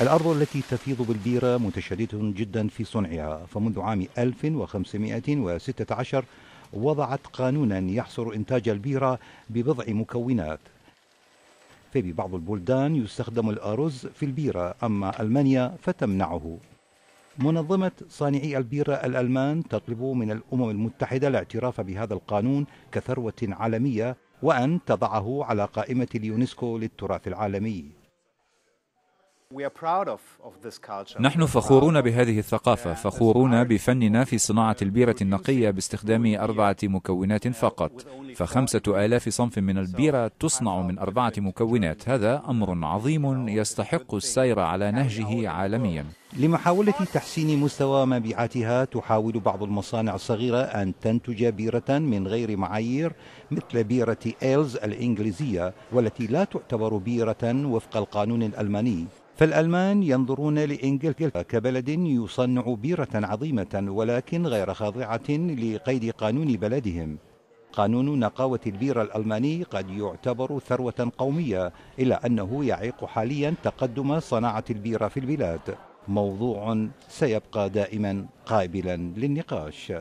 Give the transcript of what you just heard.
الأرض التي تفيض بالبيرة متشددة جدا في صنعها فمنذ عام 1516 وضعت قانونا يحصر إنتاج البيرة ببضع مكونات بعض البلدان يستخدم الأرز في البيرة أما ألمانيا فتمنعه منظمة صانعي البيرة الألمان تطلب من الأمم المتحدة الاعتراف بهذا القانون كثروة عالمية وأن تضعه على قائمة اليونسكو للتراث العالمي نحن فخورون بهذه الثقافة فخورون بفننا في صناعة البيرة النقية باستخدام أربعة مكونات فقط فخمسة آلاف صنف من البيرة تصنع من أربعة مكونات هذا أمر عظيم يستحق السير على نهجه عالميا لمحاولة تحسين مستوى مبيعاتها تحاول بعض المصانع الصغيرة أن تنتج بيرة من غير معايير مثل بيرة إيلز الإنجليزية والتي لا تعتبر بيرة وفق القانون الألماني فالألمان ينظرون لإنجلترا كبلد يصنع بيرة عظيمة ولكن غير خاضعة لقيد قانون بلدهم قانون نقاوة البيرة الألماني قد يعتبر ثروة قومية إلا أنه يعيق حاليا تقدم صناعة البيرة في البلاد موضوع سيبقى دائما قابلا للنقاش